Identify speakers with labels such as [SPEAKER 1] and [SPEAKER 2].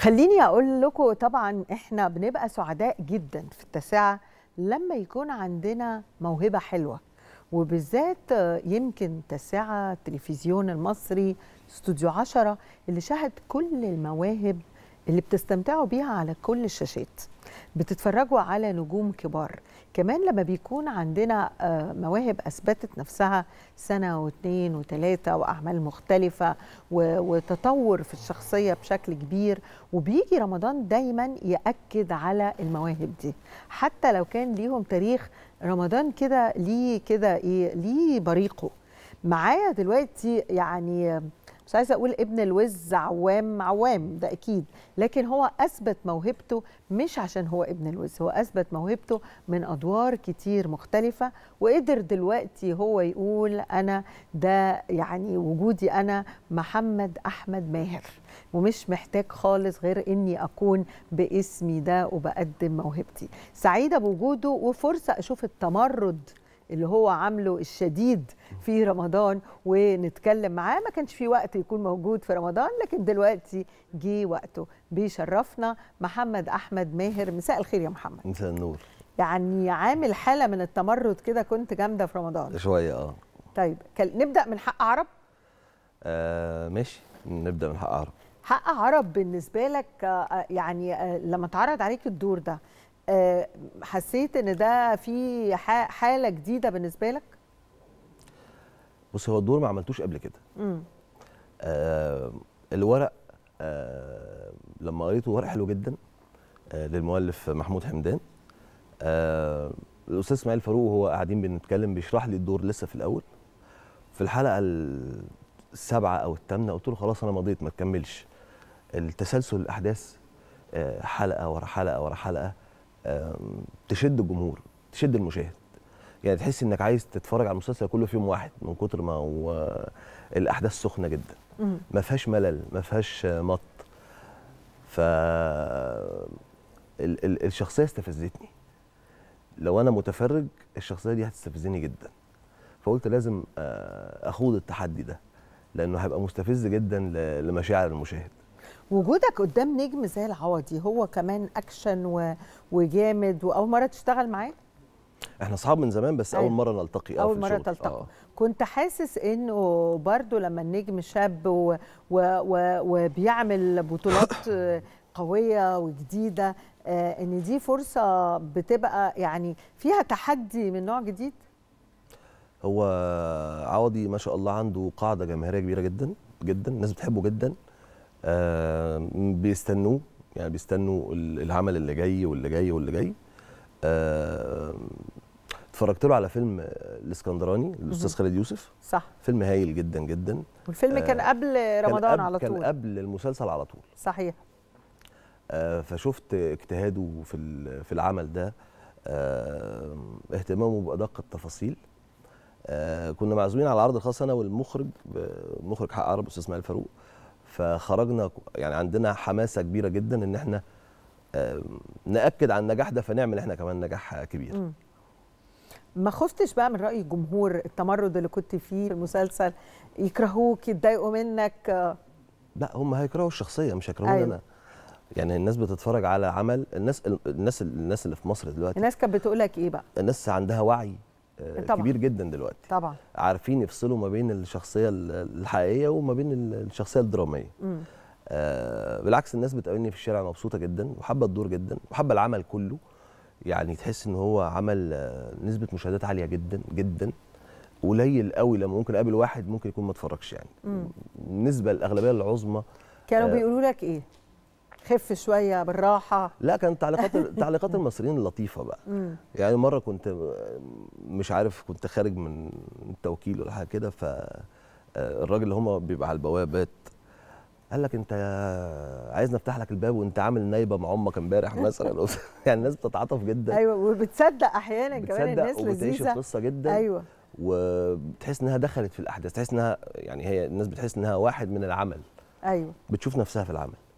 [SPEAKER 1] خليني اقول لكم طبعا احنا بنبقى سعداء جدا في التاسعه لما يكون عندنا موهبه حلوه وبالذات يمكن تاسعه التلفزيون المصري استوديو عشرة اللي شهد كل المواهب اللي بتستمتعوا بيها على كل الشاشات بتتفرجوا على نجوم كبار كمان لما بيكون عندنا آه، مواهب أثبتت نفسها سنة واثنين وثلاثة وأعمال مختلفة وتطور في الشخصية بشكل كبير وبيجي رمضان دايما يأكد على المواهب دي حتى لو كان ليهم تاريخ رمضان كده ليه كده إيه ليه بريقه معايا دلوقتي يعني مش عايزه اقول ابن الوز عوام عوام ده اكيد لكن هو اثبت موهبته مش عشان هو ابن الوز هو اثبت موهبته من ادوار كتير مختلفه وقدر دلوقتي هو يقول انا ده يعني وجودي انا محمد احمد ماهر ومش محتاج خالص غير اني اكون باسمي ده وبقدم موهبتي سعيده بوجوده وفرصه اشوف التمرد اللي هو عامله الشديد في رمضان ونتكلم معاه ما كانش في وقت يكون موجود في رمضان لكن دلوقتي جه وقته بيشرفنا محمد احمد ماهر مساء الخير يا محمد مساء النور يعني عامل حاله من التمرد كده كنت جامده في رمضان شويه اه طيب نبدا من حق عرب
[SPEAKER 2] آه ماشي نبدا من حق عرب
[SPEAKER 1] حق عرب بالنسبه لك آه، يعني آه، لما اتعرض عليك الدور ده آه، حسيت ان ده في حاله جديده بالنسبه لك
[SPEAKER 2] بص هو الدور ما عملتوش قبل كده امم آه الورق آه لما قريته ورق حلو جدا آه للمؤلف محمود حمدان آه الاستاذ اسماعيل فاروق وهو قاعدين بنتكلم بيشرح لي الدور لسه في الاول في الحلقه السابعه او الثامنه قلت له خلاص انا مضيت ما تكملش التسلسل الاحداث آه، حلقه ورا حلقه ورا حلقه تشد الجمهور تشد المشاهد يعني تحس انك عايز تتفرج على المسلسل كله في يوم واحد من كتر ما هو الاحداث سخنه جدا ما فيهاش ملل ما فيهاش مط ف الشخصيه استفزتني لو انا متفرج الشخصيه دي هتستفزني جدا فقلت لازم آه، اخوض التحدي ده لانه هيبقى مستفز جدا لمشاعر المشاهد
[SPEAKER 1] وجودك قدام نجم زي العوضي هو كمان اكشن و... وجامد واول مره تشتغل معاه
[SPEAKER 2] احنا اصحاب من زمان بس اول أيوة. مره نلتقي آه، اول مره تلتقي
[SPEAKER 1] آه. كنت حاسس انه برضو لما النجم شاب و... و... و... وبيعمل بطولات قويه وجديده آه ان دي فرصه بتبقى يعني فيها تحدي من نوع جديد
[SPEAKER 2] هو عوضي ما شاء الله عنده قاعده جماهيريه كبيره جدا جدا الناس بتحبه جدا آه، بيستنوه يعني بيستنوا العمل اللي جاي واللي جاي واللي جاي آه، اتفرجت له على فيلم الاسكندراني للاستاذ خالد يوسف صح فيلم هايل جدا جدا
[SPEAKER 1] والفيلم آه، كان قبل رمضان كان على طول كان
[SPEAKER 2] قبل المسلسل على طول صحيح فشفت اجتهاده في في العمل ده اهتمامه بادق التفاصيل كنا معزومين على العرض الخاص انا والمخرج مخرج حق عرب الاستاذ اسماعيل فاروق فخرجنا يعني عندنا حماسه كبيره جدا ان احنا ناكد على النجاح ده فنعمل احنا كمان نجاح كبير
[SPEAKER 1] ما خفتش بقى من راي الجمهور التمرد اللي كنت فيه في المسلسل يكرهوك يتضايقوا منك لا هم هيكرهوا
[SPEAKER 2] الشخصيه مش هيكرهوني أيوة. انا يعني الناس بتتفرج على عمل الناس الناس الناس اللي في مصر دلوقتي
[SPEAKER 1] الناس كانت بتقول لك ايه بقى
[SPEAKER 2] الناس عندها وعي آه، طبعًا. كبير جدا دلوقتي طبعا عارفين يفصلوا ما بين الشخصيه الحقيقيه وما بين الشخصيه الدراميه آه بالعكس الناس بتقابلني في الشارع مبسوطه جدا وحابه الدور جدا وحابه العمل كله يعني تحس ان هو عمل آه، نسبه مشاهدات عاليه جدا جدا قليل قوي لما ممكن اقابل واحد ممكن يكون ما اتفرجش يعني النسبه الاغلبيه العظمى
[SPEAKER 1] كانوا آه بيقولوا لك ايه خف شويه بالراحه
[SPEAKER 2] لا كانت تعليقات تعليقات المصريين لطيفه بقى مم. يعني مره كنت مش عارف كنت خارج من التوكيل ولا حاجه كده فالراجل آه، اللي هم بيبقى على البوابات قال لك انت عايز نفتح لك الباب وانت عامل نايبه مع امك امبارح مثلا يعني الناس بتتعاطف جدا ايوه
[SPEAKER 1] وبتصدق احيانا بتصدق كمان الناس لذيذه وبتعيش القصه
[SPEAKER 2] جدا ايوه وبتحس انها دخلت في الاحداث تحس انها يعني هي الناس بتحس انها واحد من العمل ايوه بتشوف نفسها في العمل